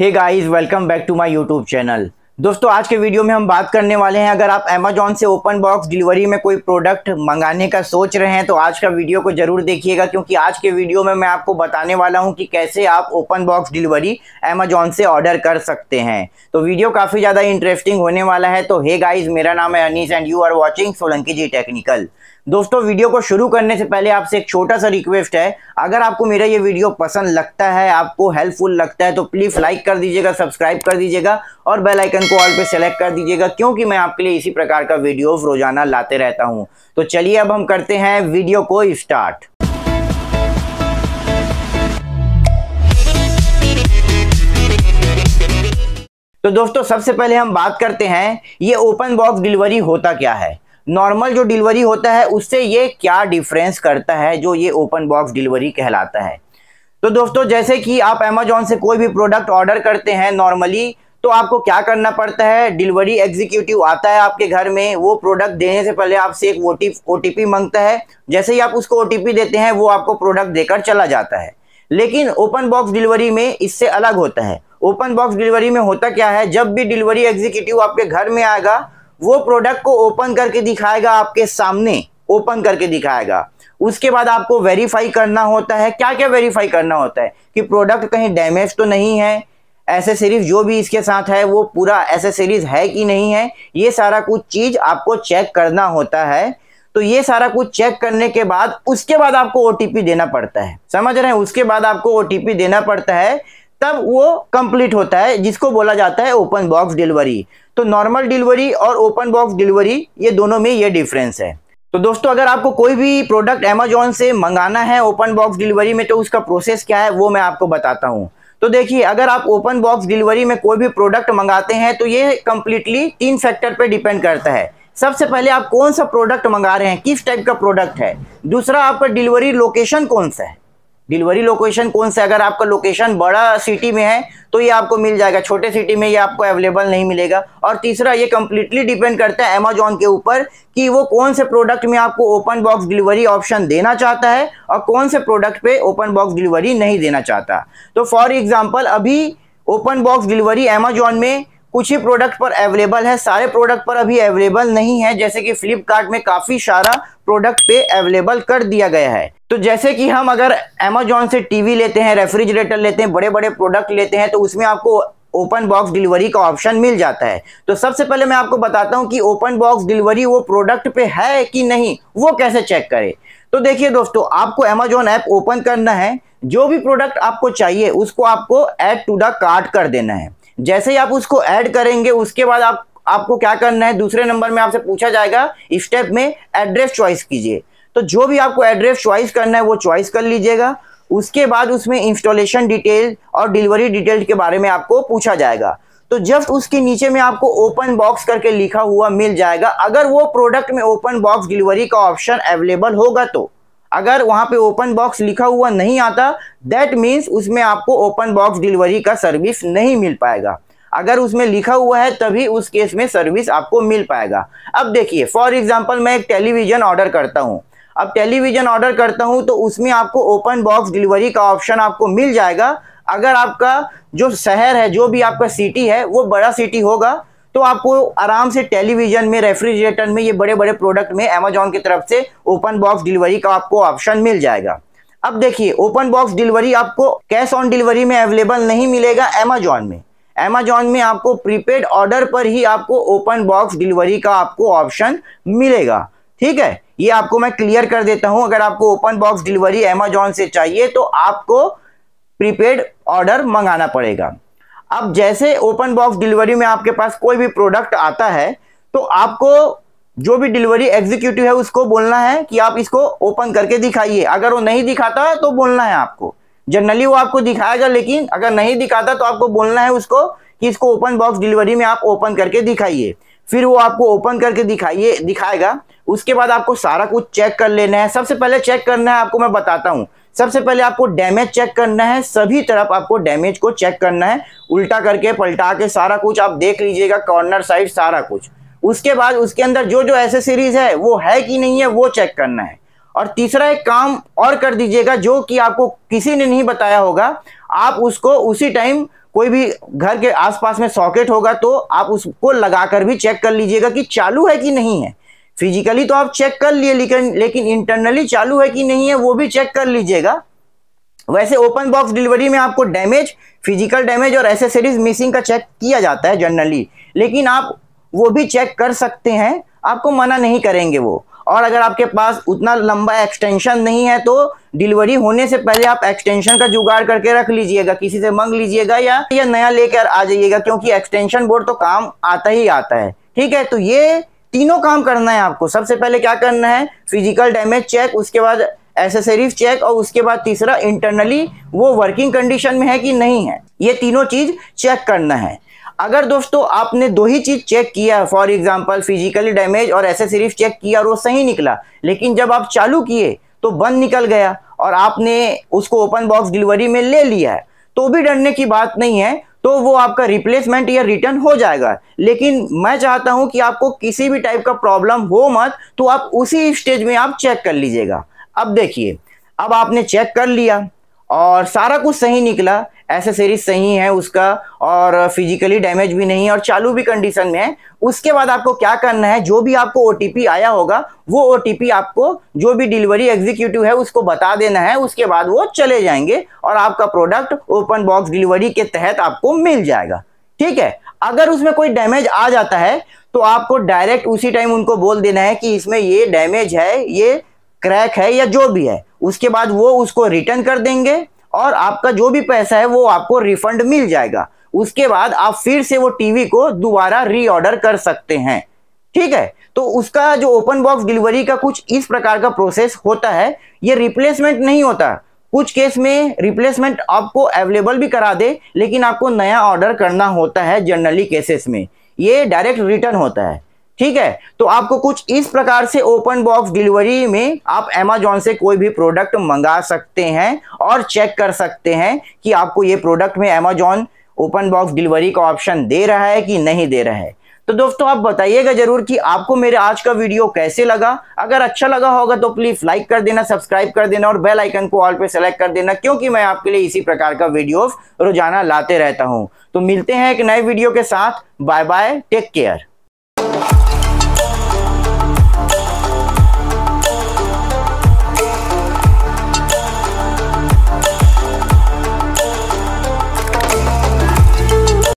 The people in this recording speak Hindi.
hey guys welcome back to my YouTube channel दोस्तों आज के वीडियो में हम बात करने वाले हैं अगर आप अमेजोन से ओपन बॉक्स डिलीवरी में कोई प्रोडक्ट मंगाने का सोच रहे हैं तो आज का वीडियो को ज़रूर देखिएगा क्योंकि आज के वीडियो में मैं आपको बताने वाला हूं कि कैसे आप ओपन बॉक्स डिलीवरी अमेजोन से ऑर्डर कर सकते हैं तो वीडियो काफ़ी ज़्यादा इंटरेस्टिंग होने वाला है तो हे गाइज मेरा नाम है Anees and you are watching Solanki ji technical दोस्तों वीडियो को शुरू करने से पहले आपसे एक छोटा सा रिक्वेस्ट है अगर आपको मेरा ये वीडियो पसंद लगता है आपको हेल्पफुल लगता है तो प्लीज़ लाइक कर दीजिएगा सब्सक्राइब कर दीजिएगा और बेल आइकन को ऑल पे सेलेक्ट कर दीजिएगा क्योंकि मैं आपके लिए इसी प्रकार का वीडियो रोजाना लाते रहता हूँ तो चलिए अब हम करते हैं वीडियो को स्टार्ट तो दोस्तों सबसे पहले हम बात करते हैं ये ओपन बॉक्स डिलीवरी होता क्या है नॉर्मल जो डिलीवरी होता है उससे ये क्या डिफरेंस करता है जो ये ओपन बॉक्स डिलीवरी कहलाता है तो दोस्तों जैसे कि आप अमेजोन से कोई भी प्रोडक्ट ऑर्डर करते हैं नॉर्मली तो आपको क्या करना पड़ता है डिलीवरी एग्जीक्यूटिव आता है आपके घर में वो प्रोडक्ट देने से पहले आपसे एक ओ टी मांगता है जैसे ही आप उसको ओ देते हैं वो आपको प्रोडक्ट देकर चला जाता है लेकिन ओपन बॉक्स डिलीवरी में इससे अलग होता है ओपन बॉक्स डिलीवरी में होता क्या है जब भी डिलीवरी एग्जीक्यूटिव आपके घर में आएगा वो प्रोडक्ट को ओपन करके दिखाएगा आपके सामने ओपन करके दिखाएगा उसके बाद आपको वेरीफाई करना होता है क्या क्या वेरीफाई करना होता है कि प्रोडक्ट कहीं डैमेज तो नहीं है एसेसरीज जो भी इसके साथ है वो पूरा एसेसरीज है कि नहीं है ये सारा कुछ चीज़ आपको चेक करना होता है तो ये सारा कुछ चेक करने के बाद उसके बाद आपको ओ देना पड़ता है समझ रहे हैं उसके बाद आपको ओटीपी देना पड़ता है तब वो कंप्लीट होता है जिसको बोला जाता है ओपन बॉक्स डिलीवरी तो नॉर्मल डिलीवरी और ओपन बॉक्स डिलीवरी ये दोनों में ये डिफरेंस है तो दोस्तों अगर आपको कोई भी प्रोडक्ट अमेजोन से मंगाना है ओपन बॉक्स डिलीवरी में तो उसका प्रोसेस क्या है वो मैं आपको बताता हूँ तो देखिए अगर आप ओपन बॉक्स डिलीवरी में कोई भी प्रोडक्ट मंगाते हैं तो ये कम्प्लीटली तीन फैक्टर पर डिपेंड करता है सबसे पहले आप कौन सा प्रोडक्ट मंगा रहे हैं किस टाइप का प्रोडक्ट है दूसरा आपका डिलीवरी लोकेशन कौन सा है डिलीवरी लोकेशन कौन सा अगर आपका लोकेशन बड़ा सिटी में है तो ये आपको मिल जाएगा छोटे सिटी में ये आपको अवेलेबल नहीं मिलेगा और तीसरा ये कम्प्लीटली डिपेंड करता है अमेजोन के ऊपर कि वो कौन से प्रोडक्ट में आपको ओपन बॉक्स डिलीवरी ऑप्शन देना चाहता है और कौन से प्रोडक्ट पे ओपन बॉक्स डिलीवरी नहीं देना चाहता तो फॉर एग्जाम्पल अभी ओपन बॉक्स डिलीवरी अमेजोन में कुछ ही प्रोडक्ट पर अवेलेबल है सारे प्रोडक्ट पर अभी अवेलेबल नहीं है जैसे कि फ्लिपकार्ट में काफ़ी सारा प्रोडक्ट पे अवेलेबल कर दिया गया है तो जैसे कि हम अगर अमेजोन से टीवी लेते हैं रेफ्रिजरेटर लेते हैं बड़े बड़े प्रोडक्ट लेते हैं तो उसमें आपको ओपन बॉक्स डिलीवरी का ऑप्शन मिल जाता है तो सबसे पहले मैं आपको बताता हूं कि ओपन बॉक्स डिलीवरी वो प्रोडक्ट पे है कि नहीं वो कैसे चेक करें तो देखिए दोस्तों आपको अमेजोन ऐप ओपन करना है जो भी प्रोडक्ट आपको चाहिए उसको आपको एड टू द कार्ट कर देना है जैसे ही आप उसको ऐड करेंगे उसके बाद आप आपको क्या करना है दूसरे नंबर में आपसे पूछा जाएगा स्टेप में एड्रेस चॉइस कीजिए तो जो भी आपको एड्रेस चॉइस करना है वो चॉइस कर लीजिएगा उसके बाद उसमें इंस्टॉलेशन डिटेल और डिलीवरी डिटेल के बारे में आपको पूछा जाएगा तो जस्ट उसके नीचे में आपको ओपन बॉक्स करके लिखा हुआ मिल जाएगा अगर वो प्रोडक्ट में ओपन बॉक्स डिलीवरी का ऑप्शन अवेलेबल होगा तो अगर वहां पे ओपन बॉक्स लिखा हुआ नहीं आता दैट मीन्स उसमें आपको ओपन बॉक्स डिलीवरी का सर्विस नहीं मिल पाएगा अगर उसमें लिखा हुआ है तभी उस केस में सर्विस आपको मिल पाएगा अब देखिए फॉर एग्जाम्पल मैं एक टेलीविज़न ऑर्डर करता हूँ अब टेलीविज़न ऑर्डर करता हूँ तो उसमें आपको ओपन बॉक्स डिलीवरी का ऑप्शन आपको मिल जाएगा अगर आपका जो शहर है जो भी आपका सिटी है वो बड़ा सिटी होगा तो आपको आराम से टेलीविज़न में रेफ्रिजरेटर में ये बड़े बड़े प्रोडक्ट में अमेजोन की तरफ से ओपन बॉक्स डिलीवरी का आपको ऑप्शन मिल जाएगा अब देखिए ओपन बॉक्स डिलीवरी आपको कैश ऑन डिलीवरी में अवेलेबल नहीं मिलेगा अमेजोन में अमेजोन में आपको प्रीपेड ऑर्डर पर ही आपको ओपन बॉक्स डिलीवरी का आपको ऑप्शन मिलेगा ठीक है ये आपको मैं क्लियर कर देता हूं अगर आपको ओपन बॉक्स डिलीवरी एमेजॉन से चाहिए तो आपको प्रीपेड ऑर्डर मंगाना पड़ेगा अब जैसे ओपन बॉक्स डिलीवरी में आपके पास कोई भी प्रोडक्ट आता है तो आपको जो भी डिलीवरी एग्जीक्यूटिव है उसको बोलना है कि आप इसको ओपन करके दिखाइए अगर वो नहीं दिखाता है तो बोलना है आपको जनरली वो आपको दिखाएगा लेकिन अगर नहीं दिखाता तो आपको बोलना है उसको कि इसको ओपन बॉक्स डिलीवरी में आप ओपन करके दिखाइए फिर वो आपको ओपन करके दिखाइए दिखाएगा उसके बाद आपको सारा कुछ चेक कर लेना है सबसे पहले चेक करना है आपको मैं बताता हूँ सबसे पहले आपको डैमेज चेक करना है सभी तरफ आपको डैमेज को चेक करना है उल्टा करके पलटा के सारा कुछ आप देख लीजिएगा कॉर्नर साइड सारा कुछ उसके बाद उसके अंदर जो जो एसेसरीज है वो है कि नहीं है वो चेक करना है और तीसरा एक काम और कर दीजिएगा जो कि आपको किसी ने नहीं बताया होगा आप उसको उसी टाइम कोई भी घर के आसपास में सॉकेट होगा तो आप उसको लगाकर भी चेक कर लीजिएगा कि चालू है कि नहीं है फिजिकली तो आप चेक कर लिए लेकिन लेकिन इंटरनली चालू है कि नहीं है वो भी चेक कर लीजिएगा वैसे ओपन बॉक्स डिलीवरी में आपको डैमेज फिजिकल डैमेज और एसेसरीज मिसिंग का चेक किया जाता है जनरली लेकिन आप वो भी चेक कर सकते हैं आपको मना नहीं करेंगे वो और अगर आपके पास उतना लंबा एक्सटेंशन नहीं है तो डिलीवरी होने से पहले आप एक्सटेंशन का जुगाड़ करके रख लीजिएगा किसी से मंग लीजिएगा या या नया लेकर आ जाइएगा क्योंकि एक्सटेंशन बोर्ड तो काम आता ही आता है ठीक है तो ये तीनों काम करना है आपको सबसे पहले क्या करना है फिजिकल डैमेज चेक उसके बाद एसेसरीज चेक और उसके बाद तीसरा इंटरनली वो वर्किंग कंडीशन में है कि नहीं है ये तीनों चीज चेक करना है अगर दोस्तों आपने दो ही चीज़ चेक किया फॉर एग्जाम्पल फिजिकली डैमेज और ऐसे सिर्फ चेक किया और वो सही निकला लेकिन जब आप चालू किए तो बंद निकल गया और आपने उसको ओपन बॉक्स डिलीवरी में ले लिया है तो भी डरने की बात नहीं है तो वो आपका रिप्लेसमेंट या रिटर्न हो जाएगा लेकिन मैं चाहता हूं कि आपको किसी भी टाइप का प्रॉब्लम हो मत तो आप उसी स्टेज में आप चेक कर लीजिएगा अब देखिए अब आपने चेक कर लिया और सारा कुछ सही निकला एसेसरीज सही है उसका और फिजिकली डैमेज भी नहीं और चालू भी कंडीशन में है उसके बाद आपको क्या करना है जो भी आपको ओ आया होगा वो ओ आपको जो भी डिलीवरी एग्जीक्यूटिव है उसको बता देना है उसके बाद वो चले जाएंगे और आपका प्रोडक्ट ओपन बॉक्स डिलीवरी के तहत आपको मिल जाएगा ठीक है अगर उसमें कोई डैमेज आ जाता है तो आपको डायरेक्ट उसी टाइम उनको बोल देना है कि इसमें ये डैमेज है ये क्रैक है या जो भी है उसके बाद वो उसको रिटर्न कर देंगे और आपका जो भी पैसा है वो आपको रिफंड मिल जाएगा उसके बाद आप फिर से वो टीवी को दोबारा रीऑर्डर कर सकते हैं ठीक है तो उसका जो ओपन बॉक्स डिलीवरी का कुछ इस प्रकार का प्रोसेस होता है ये रिप्लेसमेंट नहीं होता कुछ केस में रिप्लेसमेंट आपको अवेलेबल भी करा दे लेकिन आपको नया ऑर्डर करना होता है जनरली केसेस में ये डायरेक्ट रिटर्न होता है ठीक है तो आपको कुछ इस प्रकार से ओपन बॉक्स डिलीवरी में आप एमेजॉन से कोई भी प्रोडक्ट मंगा सकते हैं और चेक कर सकते हैं कि आपको ये प्रोडक्ट में अमेजोन ओपन बॉक्स डिलीवरी का ऑप्शन दे रहा है कि नहीं दे रहा है तो दोस्तों आप बताइएगा जरूर कि आपको मेरे आज का वीडियो कैसे लगा अगर अच्छा लगा होगा तो प्लीज लाइक कर देना सब्सक्राइब कर देना और बेल आइकन को ऑल पे सेलेक्ट कर देना क्योंकि मैं आपके लिए इसी प्रकार का वीडियो रोजाना लाते रहता हूं तो मिलते हैं एक नए वीडियो के साथ बाय बाय टेक केयर